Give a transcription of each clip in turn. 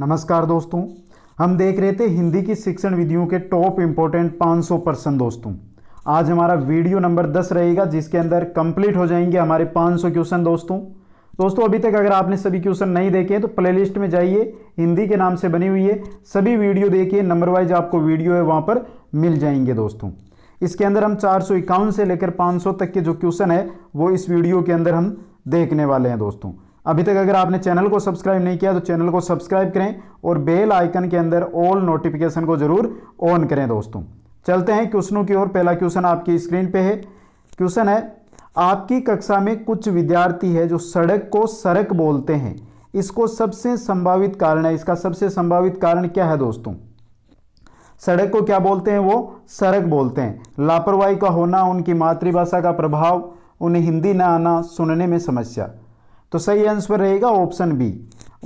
नमस्कार दोस्तों हम देख रहे थे हिंदी की शिक्षण विधियों के टॉप इम्पोर्टेंट 500 प्रश्न दोस्तों आज हमारा वीडियो नंबर 10 रहेगा जिसके अंदर कंप्लीट हो जाएंगे हमारे 500 क्वेश्चन दोस्तों दोस्तों अभी तक अगर आपने सभी क्वेश्चन नहीं देखे तो प्लेलिस्ट में जाइए हिंदी के नाम से बनी हुई है सभी वीडियो देखिए नंबर वाइज आपको वीडियो है वहाँ पर मिल जाएंगे दोस्तों इसके अंदर हम चार से लेकर पाँच तक के जो क्वेश्चन है वो इस वीडियो के अंदर हम देखने वाले हैं दोस्तों अभी तक अगर आपने चैनल को सब्सक्राइब नहीं किया तो चैनल को सब्सक्राइब करें और बेल आइकन के अंदर ऑल नोटिफिकेशन को जरूर ऑन करें दोस्तों चलते हैं क्वेश्चनों की ओर पहला क्वेश्चन आपकी स्क्रीन पे है क्वेश्चन है आपकी कक्षा में कुछ विद्यार्थी है जो सड़क को सड़क बोलते हैं इसको सबसे संभावित कारण है इसका सबसे संभावित कारण क्या है दोस्तों सड़क को क्या बोलते हैं वो सड़क बोलते हैं लापरवाही का होना उनकी मातृभाषा का प्रभाव उन्हें हिंदी न आना सुनने में समस्या तो सही आंसर रहेगा ऑप्शन बी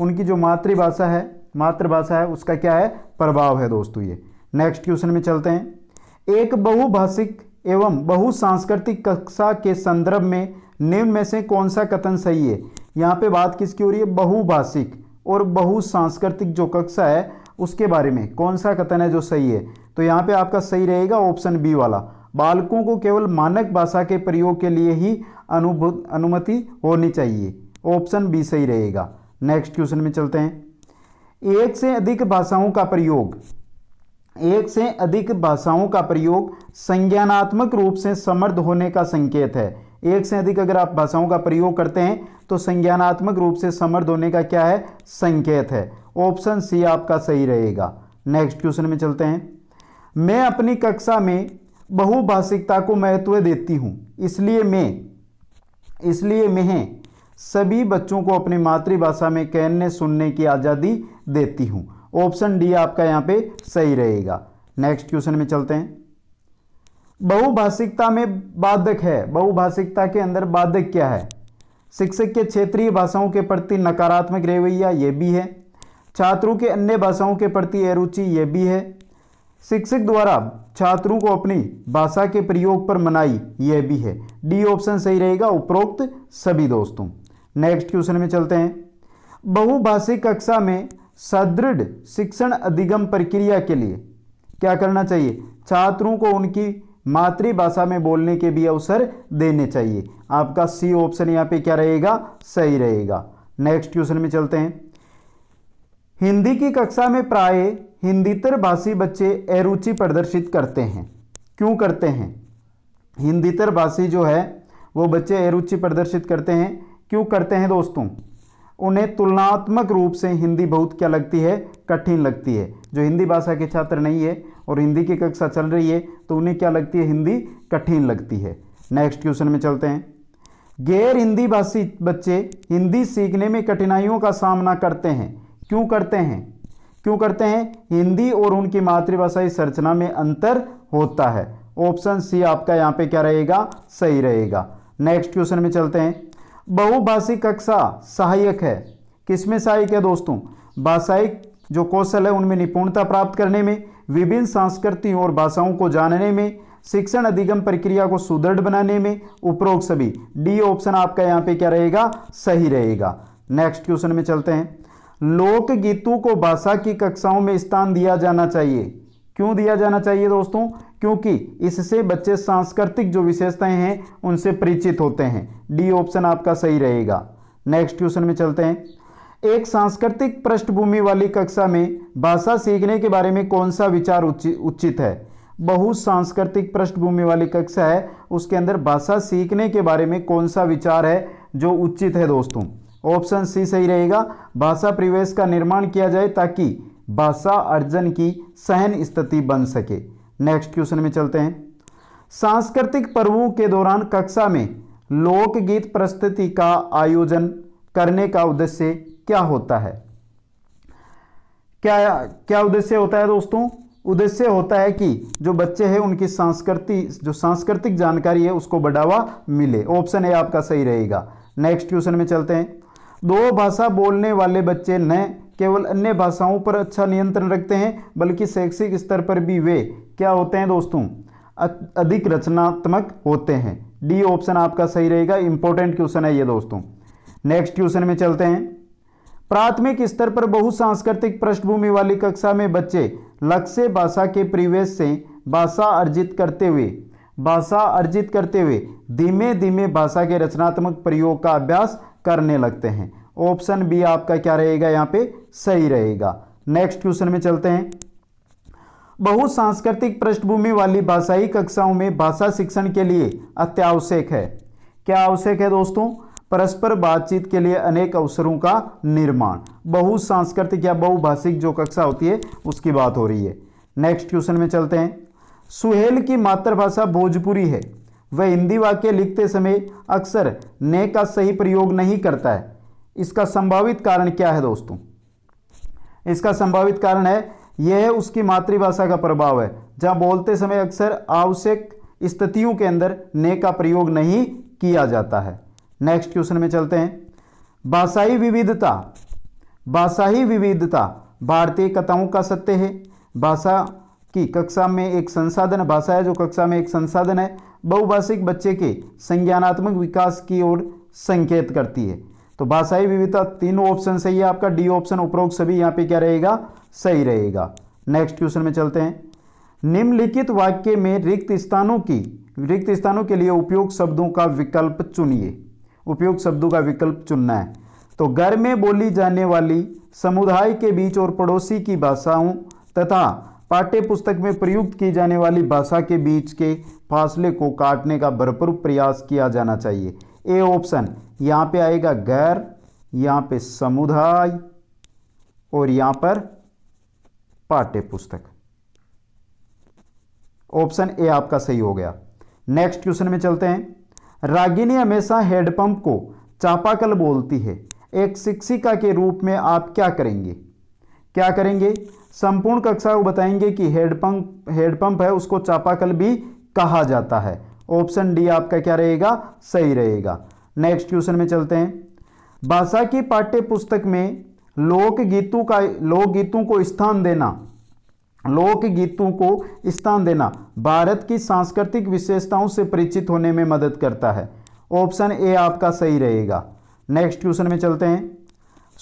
उनकी जो मातृभाषा है मातृभाषा है उसका क्या है प्रभाव है दोस्तों ये नेक्स्ट क्वेश्चन में चलते हैं एक बहुभाषिक एवं बहुसांस्कृतिक कक्षा के संदर्भ में निम्न में से कौन सा कथन सही है यहाँ पे बात किसकी हो रही है बहुभाषिक और बहुसांस्कृतिक जो कक्षा है उसके बारे में कौन सा कथन है जो सही है तो यहाँ पे आपका सही रहेगा ऑप्शन बी वाला बालकों को केवल मानक भाषा के प्रयोग के लिए ही अनुमति होनी चाहिए ऑप्शन बी सही रहेगा नेक्स्ट क्वेश्चन में चलते हैं एक से अधिक भाषाओं का प्रयोग एक से अधिक भाषाओं का प्रयोग संज्ञानात्मक रूप से समर्थ होने का संकेत है एक से अधिक अगर आप भाषाओं का प्रयोग करते हैं तो संज्ञानात्मक रूप से समर्थ होने का क्या है संकेत है ऑप्शन सी आपका सही रहेगा नेक्स्ट क्वेश्चन में चलते हैं मैं अपनी कक्षा में बहुभाषिकता को महत्व देती हूँ इसलिए मैं इसलिए मैं सभी बच्चों को अपनी मातृभाषा में कहने सुनने की आज़ादी देती हूँ ऑप्शन डी आपका यहाँ पे सही रहेगा नेक्स्ट क्वेश्चन में चलते हैं बहुभाषिकता में बाधक है बहुभाषिकता के अंदर बाधक क्या है शिक्षक के क्षेत्रीय भाषाओं के प्रति नकारात्मक रवैया ये भी है छात्रों के अन्य भाषाओं के प्रति अरुचि ये भी है शिक्षक द्वारा छात्रों को अपनी भाषा के प्रयोग पर मनाई यह भी है डी ऑप्शन सही रहेगा उपरोक्त सभी दोस्तों नेक्स्ट क्वेश्चन में चलते हैं बहुभाषिक कक्षा में सदृढ़ शिक्षण अधिगम प्रक्रिया के लिए क्या करना चाहिए छात्रों को उनकी मातृभाषा में बोलने के भी अवसर देने चाहिए आपका सी ऑप्शन यहाँ पे क्या रहेगा सही रहेगा नेक्स्ट क्वेश्चन में चलते हैं हिंदी की कक्षा में प्राय हिंदीतर भाषी बच्चे अरुचि प्रदर्शित करते हैं क्यों करते हैं हिंदीतर भाषी जो है वो बच्चे अरुचि प्रदर्शित करते हैं क्यों करते हैं दोस्तों उन्हें तुलनात्मक रूप से हिंदी बहुत क्या लगती है कठिन लगती है जो हिंदी भाषा के छात्र नहीं है और हिंदी की कक्षा चल रही है तो उन्हें क्या लगती है हिंदी कठिन लगती है नेक्स्ट क्वेश्चन में चलते हैं गैर हिंदी भाषी बच्चे हिंदी सीखने में कठिनाइयों का सामना करते हैं क्यों करते हैं क्यों करते हैं हिंदी और उनकी मातृभाषाई संरचना में अंतर होता है ऑप्शन सी आपका यहाँ पे क्या रहेगा सही रहेगा नेक्स्ट क्वेश्चन में चलते हैं बहुभाषी कक्षा सहायक है किसमें सहायक है दोस्तों भाषाई जो कौशल है उनमें निपुणता प्राप्त करने में विभिन्न संस्कृतियों और भाषाओं को जानने में शिक्षण अधिगम प्रक्रिया को सुदृढ़ बनाने में उपरोक्त सभी डी ऑप्शन आपका यहाँ पे क्या रहेगा सही रहेगा नेक्स्ट क्वेश्चन में चलते हैं लोक गीतों को भाषा की कक्षाओं में स्थान दिया जाना चाहिए क्यों दिया जाना चाहिए दोस्तों क्योंकि इससे बच्चे सांस्कृतिक जो विशेषताएं हैं उनसे परिचित होते हैं डी ऑप्शन आपका सही रहेगा नेक्स्ट क्वेश्चन में चलते हैं एक सांस्कृतिक पृष्ठभूमि वाली कक्षा में भाषा सीखने के बारे में कौन सा विचार उचित है बहु सांस्कृतिक पृष्ठभूमि वाली कक्षा है उसके अंदर भाषा सीखने के बारे में कौन सा विचार है जो उचित है दोस्तों ऑप्शन सी सही रहेगा भाषा परिवेश का निर्माण किया जाए ताकि भाषा अर्जन की सहन स्थिति बन सके नेक्स्ट क्वेश्चन में चलते हैं सांस्कृतिक पर्वों के दौरान कक्षा में लोकगीत प्रस्तुति का आयोजन करने का उद्देश्य क्या होता है क्या क्या उद्देश्य होता है दोस्तों उद्देश्य होता है कि जो बच्चे हैं उनकी सांस्कृति जो सांस्कृतिक जानकारी है उसको बढ़ावा मिले ऑप्शन है आपका सही रहेगा नेक्स्ट क्वेश्चन में चलते हैं दो भाषा बोलने वाले बच्चे न केवल अन्य भाषाओं पर अच्छा नियंत्रण रखते हैं बल्कि शैक्षिक स्तर पर भी वे क्या होते हैं दोस्तों अधिक रचनात्मक होते हैं डी ऑप्शन आपका सही रहेगा इंपॉर्टेंट क्वेश्चन है ये दोस्तों नेक्स्ट क्वेश्चन में चलते हैं प्राथमिक स्तर पर सांस्कृतिक पृष्ठभूमि वाली कक्षा में बच्चे लक्ष्य भाषा के परिवेश से भाषा अर्जित करते हुए भाषा अर्जित करते हुए धीमे धीमे भाषा के रचनात्मक प्रयोग का अभ्यास करने लगते हैं ऑप्शन बी आपका क्या रहेगा यहाँ पे सही रहेगा नेक्स्ट क्वेश्चन में चलते हैं बहु सांस्कृतिक पृष्ठभूमि वाली भाषाई कक्षाओं में भाषा शिक्षण के लिए अत्यावश्यक है क्या आवश्यक है दोस्तों परस्पर बातचीत के लिए अनेक अवसरों का निर्माण बहु सांस्कृतिक या बहुभाषिक जो कक्षा होती है उसकी बात हो रही है नेक्स्ट क्वेश्चन में चलते हैं सुहेल की मातृभाषा भोजपुरी है वह हिंदी वाक्य लिखते समय अक्सर ने का सही प्रयोग नहीं करता है इसका संभावित कारण क्या है दोस्तों इसका संभावित कारण है यह उसकी मातृभाषा का प्रभाव है जहाँ बोलते समय अक्सर आवश्यक स्थितियों के अंदर ने का प्रयोग नहीं किया जाता है नेक्स्ट क्वेश्चन में चलते हैं भाषाई विविधता भाषाई विविधता भारतीय कथाओं का सत्य है भाषा की कक्षा में एक संसाधन भाषा है जो कक्षा में एक संसाधन है बहुभाषिक बच्चे के संज्ञानात्मक विकास की ओर संकेत करती है तो भाषाई विविधता तीनों ऑप्शन सही है आपका डी ऑप्शन उपरोक्त सभी यहाँ पे क्या रहेगा सही रहेगा नेक्स्ट क्वेश्चन में चलते हैं निम्नलिखित वाक्य में रिक्त स्थानों की रिक्त स्थानों के लिए उपयोग शब्दों का विकल्प चुनिए उपयोग शब्दों का विकल्प चुनना है तो घर में बोली जाने वाली समुदाय के बीच और पड़ोसी की भाषाओं तथा पाठ्य पुस्तक में प्रयुक्त की जाने वाली भाषा के बीच के फासले को काटने का भरपूर प्रयास किया जाना चाहिए ए ऑप्शन यहाँ पे आएगा घर यहाँ पे समुदाय और यहाँ पर पाठ्य पुस्तक ऑप्शन ए आपका सही हो गया नेक्स्ट क्वेश्चन में चलते हैं रागिनी हमेशा हेडपंप को चापाकल बोलती है एक शिक्षिका के रूप में आप क्या करेंगे क्या करेंगे संपूर्ण कक्षा को बताएंगे कि हेडपंप हेडपंप है उसको चापाकल भी कहा जाता है ऑप्शन डी आपका क्या रहेगा सही रहेगा नेक्स्ट क्वेश्चन में चलते हैं भाषा की पाठ्य पुस्तक में लोक गीतों का लोक गीतों को स्थान देना लोक गीतों को स्थान देना भारत की सांस्कृतिक विशेषताओं से परिचित होने में मदद करता है ऑप्शन ए आपका सही रहेगा नेक्स्ट क्वेश्चन में चलते हैं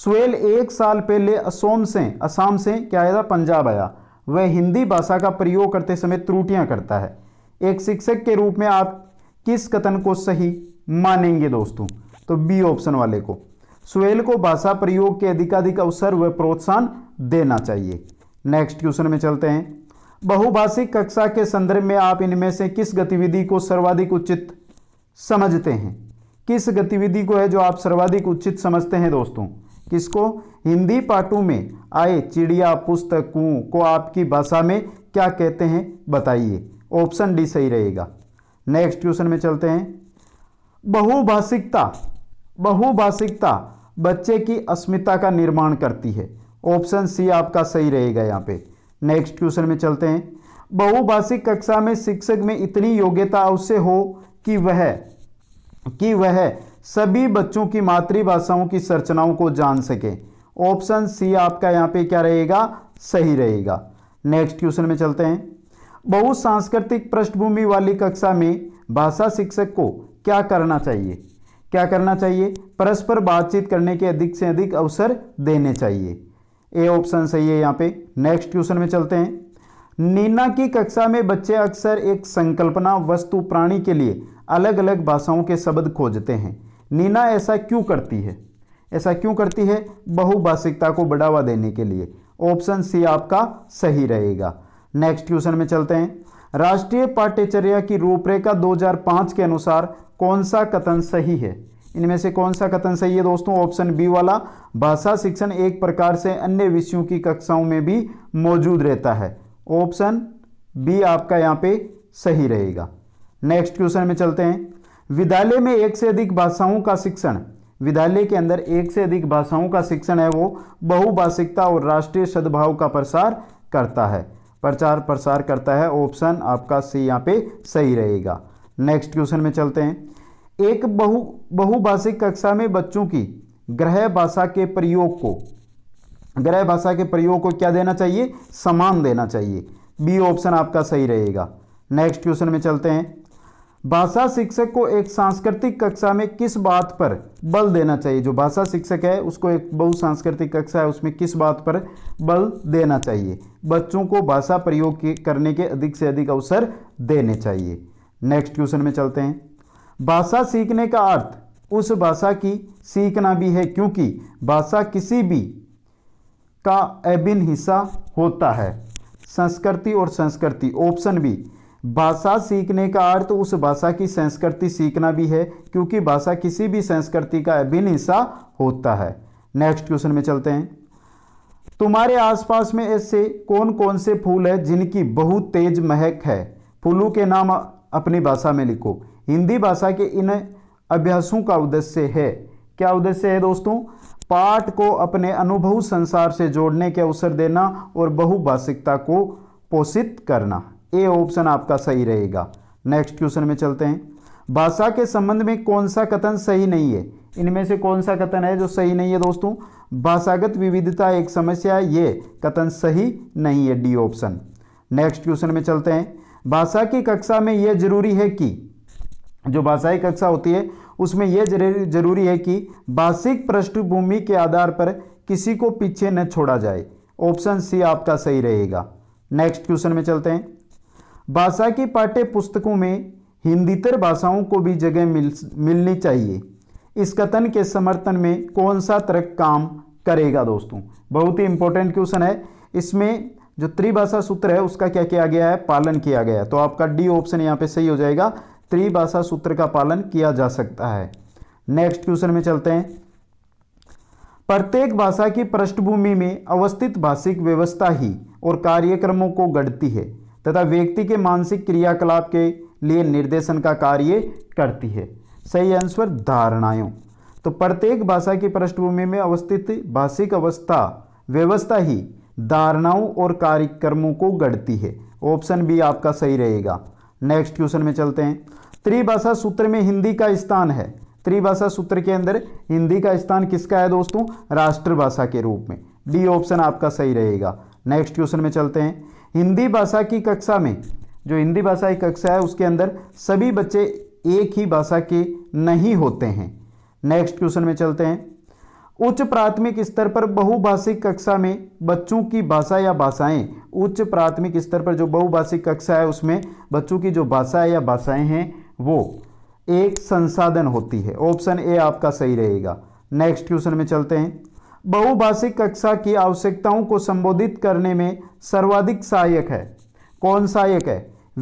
सुहेल एक साल पहले असोम से असम से क्या आया था पंजाब आया वह हिंदी भाषा का प्रयोग करते समय त्रुटियां करता है एक शिक्षक के रूप में आप किस कथन को सही मानेंगे दोस्तों तो बी ऑप्शन वाले को सुहेल को भाषा प्रयोग के अधिकाधिक अवसर व प्रोत्साहन देना चाहिए नेक्स्ट क्वेश्चन में चलते हैं बहुभाषिक कक्षा के संदर्भ में आप इनमें से किस गतिविधि को सर्वाधिक उचित समझते हैं किस गतिविधि को है जो आप सर्वाधिक उचित समझते हैं दोस्तों किसको हिंदी पाठों में आए चिड़िया पुस्तकों को आपकी भाषा में क्या कहते हैं बताइए ऑप्शन डी सही रहेगा नेक्स्ट क्वेश्चन में चलते हैं बहुभाषिकता बहुभाषिकता बच्चे की अस्मिता का निर्माण करती है ऑप्शन सी आपका सही रहेगा यहाँ पे नेक्स्ट क्वेश्चन में चलते हैं बहुभाषिक कक्षा में शिक्षक में इतनी योग्यता अवश्य हो कि वह कि वह सभी बच्चों की मातृभाषाओं की संरचनाओं को जान सके ऑप्शन सी आपका यहाँ पे क्या रहेगा सही रहेगा नेक्स्ट क्वेश्चन में चलते हैं बहुसांस्कृतिक पृष्ठभूमि वाली कक्षा में भाषा शिक्षक को क्या करना चाहिए क्या करना चाहिए परस्पर बातचीत करने के अधिक से अधिक अवसर देने चाहिए ए ऑप्शन सही है यहाँ पे नेक्स्ट क्वेश्चन में चलते हैं नीना की कक्षा में बच्चे अक्सर एक संकल्पना वस्तु प्राणी के लिए अलग अलग भाषाओं के शब्द खोजते हैं नीना ऐसा क्यों करती है ऐसा क्यों करती है बहुभाषिकता को बढ़ावा देने के लिए ऑप्शन सी आपका सही रहेगा नेक्स्ट क्वेश्चन में चलते हैं राष्ट्रीय पाठ्यचर्या की रूपरेखा 2005 के अनुसार कौन सा कथन सही है इनमें से कौन सा कथन सही है दोस्तों ऑप्शन बी वाला भाषा शिक्षण एक प्रकार से अन्य विषयों की कक्षाओं में भी मौजूद रहता है ऑप्शन बी आपका यहाँ पे सही रहेगा नेक्स्ट क्वेश्चन में चलते हैं विद्यालय में एक से अधिक भाषाओं का शिक्षण विद्यालय के अंदर एक से अधिक भाषाओं का शिक्षण है वो बहुभाषिकता और राष्ट्रीय सद्भाव का प्रसार करता है प्रचार प्रसार करता है ऑप्शन आपका सी यहाँ पे सही रहेगा नेक्स्ट क्वेश्चन में चलते हैं एक बहु बहुभाषिक कक्षा में बच्चों की ग्रह भाषा के प्रयोग को ग्रह भाषा के प्रयोग को क्या देना चाहिए समान देना चाहिए बी ऑप्शन आपका सही रहेगा नेक्स्ट क्वेश्चन में चलते हैं भाषा शिक्षक को एक सांस्कृतिक कक्षा में किस बात पर बल देना चाहिए जो भाषा शिक्षक है उसको एक बहु सांस्कृतिक कक्षा है उसमें किस बात पर बल देना चाहिए बच्चों को भाषा प्रयोग करने के अधिक से अधिक अवसर देने चाहिए नेक्स्ट क्वेश्चन में चलते हैं भाषा सीखने का अर्थ उस भाषा की सीखना भी है क्योंकि भाषा किसी भी का अभिन्न हिस्सा होता है संस्कृति और संस्कृति ऑप्शन भी भाषा सीखने का अर्थ उस भाषा की संस्कृति सीखना भी है क्योंकि भाषा किसी भी संस्कृति का अभिन्न हिस्सा होता है नेक्स्ट क्वेश्चन में चलते हैं तुम्हारे आसपास में ऐसे कौन कौन से फूल है जिनकी बहुत तेज महक है फूलों के नाम अपनी भाषा में लिखो हिंदी भाषा के इन अभ्यासों का उद्देश्य है क्या उद्देश्य है दोस्तों पाठ को अपने अनुभव संसार से जोड़ने के अवसर देना और बहुभाषिकता को पोषित करना ए ऑप्शन आपका सही रहेगा नेक्स्ट क्वेश्चन में चलते हैं भाषा के संबंध में कौन सा कथन सही नहीं है इनमें से कौन सा कथन है जो सही नहीं है दोस्तों भाषागत विविधता एक समस्या है ये कथन सही नहीं है डी ऑप्शन नेक्स्ट क्वेश्चन में चलते हैं भाषा की कक्षा में यह जरूरी है कि जो भाषाई कक्षा होती है उसमें यह जरूरी है कि भाषिक पृष्ठभूमि के आधार पर किसी को पीछे न छोड़ा जाए ऑप्शन सी आपका सही रहेगा नेक्स्ट क्वेश्चन में चलते हैं भाषा की पाठ्य पुस्तकों में हिंदीतर भाषाओं को भी जगह मिल मिलनी चाहिए इस कथन के समर्थन में कौन सा तर्क काम करेगा दोस्तों बहुत ही इंपॉर्टेंट क्वेश्चन है इसमें जो त्रिभाषा सूत्र है उसका क्या किया गया है पालन किया गया है तो आपका डी ऑप्शन यहाँ पे सही हो जाएगा त्रिभाषा सूत्र का पालन किया जा सकता है नेक्स्ट क्वेश्चन में चलते हैं प्रत्येक भाषा की पृष्ठभूमि में अवस्थित भाषिक व्यवस्था ही और कार्यक्रमों को गढ़ती है तथा व्यक्ति के मानसिक क्रियाकलाप के लिए निर्देशन का कार्य करती है सही आंसर धारणाएं तो प्रत्येक भाषा की पृष्ठभूमि में अवस्थित भाषिक अवस्था व्यवस्था ही धारणाओं और कार्यक्रमों को गढ़ती है ऑप्शन बी आपका सही रहेगा नेक्स्ट क्वेश्चन में चलते हैं त्रिभाषा सूत्र में हिंदी का स्थान है त्रिभाषा सूत्र के अंदर हिंदी का स्थान किसका है दोस्तों राष्ट्रभाषा के रूप में डी ऑप्शन आपका सही रहेगा नेक्स्ट क्वेश्चन में चलते हैं हिंदी भाषा की कक्षा में जो हिंदी भाषा की कक्षा है उसके अंदर सभी बच्चे एक ही भाषा के नहीं होते हैं नेक्स्ट क्वेश्चन में चलते हैं उच्च प्राथमिक स्तर पर बहुभाषिक कक्षा में बच्चों की भाषा या भाषाएं उच्च प्राथमिक स्तर पर जो बहुभाषिक कक्षा है उसमें बच्चों की जो भाषा या भाषाएं हैं वो एक संसाधन होती है ऑप्शन ए आपका सही रहेगा नेक्स्ट क्वेश्चन में चलते हैं बहुभाषिक कक्षा की आवश्यकताओं को संबोधित करने में सर्वाधिक सहायक है कौन सहायक है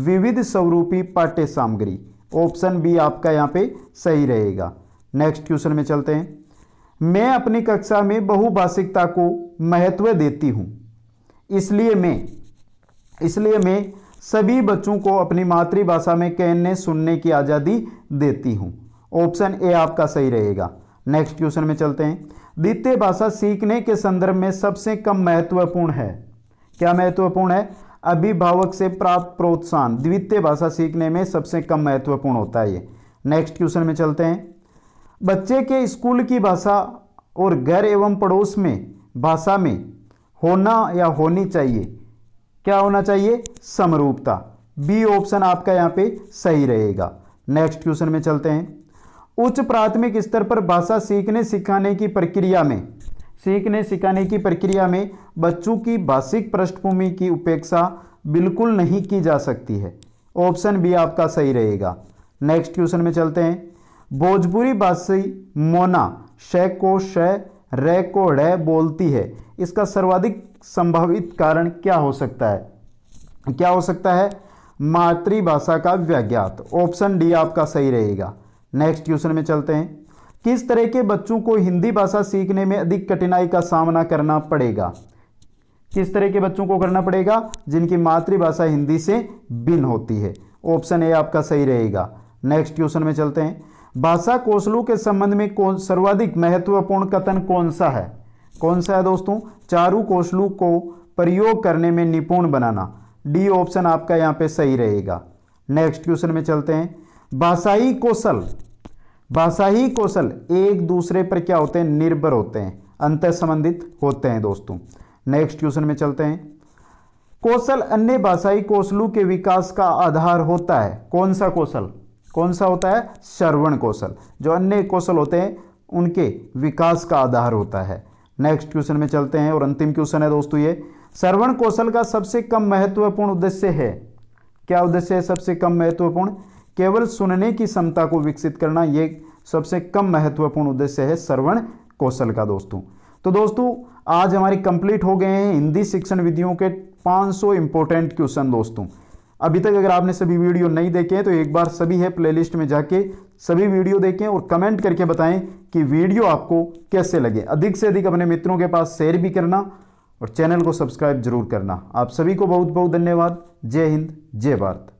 विविध स्वरूपी पाठ्य सामग्री ऑप्शन बी आपका यहाँ पे सही रहेगा नेक्स्ट क्वेश्चन में चलते हैं मैं अपनी कक्षा में बहुभाषिकता को महत्व देती हूँ इसलिए मैं इसलिए मैं सभी बच्चों को अपनी मातृभाषा में कहने सुनने की आज़ादी देती हूँ ऑप्शन ए आपका सही रहेगा नेक्स्ट क्वेश्चन में चलते हैं द्वितीय भाषा सीखने के संदर्भ में सबसे कम महत्वपूर्ण है क्या महत्वपूर्ण है अभिभावक से प्राप्त प्रोत्साहन द्वितीय भाषा सीखने में सबसे कम महत्वपूर्ण होता है ये नेक्स्ट क्वेश्चन में चलते हैं बच्चे के स्कूल की भाषा और घर एवं पड़ोस में भाषा में होना या होनी चाहिए क्या होना चाहिए समरूपता बी ऑप्शन आपका यहाँ पे सही रहेगा नेक्स्ट क्वेश्चन में चलते हैं उच्च प्राथमिक स्तर पर भाषा सीखने सिखाने की प्रक्रिया में सीखने सिखाने की प्रक्रिया में बच्चों की भाषिक पृष्ठभूमि की उपेक्षा बिल्कुल नहीं की जा सकती है ऑप्शन बी आपका सही रहेगा नेक्स्ट क्वेश्चन में चलते हैं भोजपुरी भाषी मोना श को श र को रे बोलती है इसका सर्वाधिक संभावित कारण क्या हो सकता है क्या हो सकता है मातृभाषा का व्याज्ञात ऑप्शन डी आपका सही रहेगा नेक्स्ट क्वेश्चन में चलते हैं किस तरह के बच्चों को हिंदी भाषा सीखने में अधिक कठिनाई का सामना करना पड़ेगा किस तरह के बच्चों को करना पड़ेगा जिनकी मातृभाषा हिंदी से भिन्न होती है ऑप्शन ए आपका सही रहेगा नेक्स्ट क्वेश्चन में चलते हैं भाषा कौशलों के संबंध में कौन सर्वाधिक महत्वपूर्ण कथन कौन सा है कौन सा है दोस्तों चारू कौशलों को प्रयोग करने में निपुण बनाना डी ऑप्शन आपका यहाँ पे सही रहेगा नेक्स्ट क्वेश्चन में चलते हैं भाषाई कौशल भाषाई कौशल एक दूसरे पर क्या होते हैं निर्भर होते हैं अंत संबंधित होते हैं दोस्तों नेक्स्ट क्वेश्चन में चलते हैं कौशल अन्य भाषाई कौशलों के विकास का आधार होता है कौन सा कौशल कौन सा होता है श्रवण कौशल जो अन्य कौशल होते हैं उनके विकास का आधार होता है नेक्स्ट क्वेश्चन में चलते हैं और अंतिम क्वेश्चन है दोस्तों ये श्रवण कौशल का सबसे कम महत्वपूर्ण उद्देश्य है क्या उद्देश्य है सबसे कम महत्वपूर्ण केवल सुनने की क्षमता को विकसित करना ये सबसे कम महत्वपूर्ण उद्देश्य है श्रवण कौशल का दोस्तों तो दोस्तों आज हमारे कंप्लीट हो गए हैं हिंदी शिक्षण विधियों के 500 सौ इंपॉर्टेंट क्वेश्चन दोस्तों अभी तक अगर आपने सभी वीडियो नहीं देखे हैं तो एक बार सभी है प्लेलिस्ट में जाके सभी वीडियो देखें और कमेंट करके बताएं कि वीडियो आपको कैसे लगे अधिक से अधिक अपने मित्रों के पास शेयर भी करना और चैनल को सब्सक्राइब जरूर करना आप सभी को बहुत बहुत धन्यवाद जय हिंद जय भारत